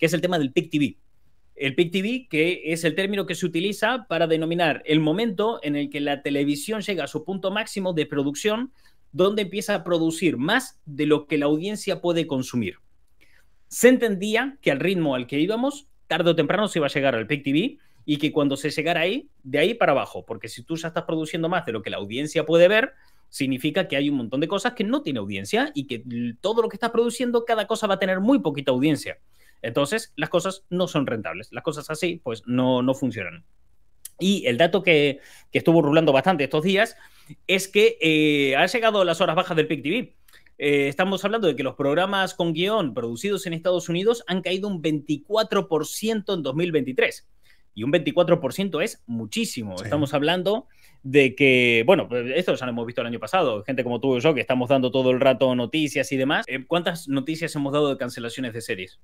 que es el tema del PIC TV. El PIC TV, que es el término que se utiliza para denominar el momento en el que la televisión llega a su punto máximo de producción, donde empieza a producir más de lo que la audiencia puede consumir. Se entendía que al ritmo al que íbamos, tarde o temprano se iba a llegar al PIC TV y que cuando se llegara ahí, de ahí para abajo, porque si tú ya estás produciendo más de lo que la audiencia puede ver, significa que hay un montón de cosas que no tiene audiencia y que todo lo que estás produciendo, cada cosa va a tener muy poquita audiencia. Entonces, las cosas no son rentables. Las cosas así, pues no, no funcionan. Y el dato que, estuvo rulando bastante estos días es que han eh, ha llegado las horas bajas del PIC TV. Eh, estamos hablando de que los programas con guión producidos en Estados Unidos han caído un 24% en 2023. Y un 24% es muchísimo. Estamos hablando de que, bueno, pues, esto ya lo hemos visto el año pasado, gente como tú y yo que estamos dando todo el rato noticias y demás. Eh, ¿Cuántas noticias hemos dado de cancelaciones de series?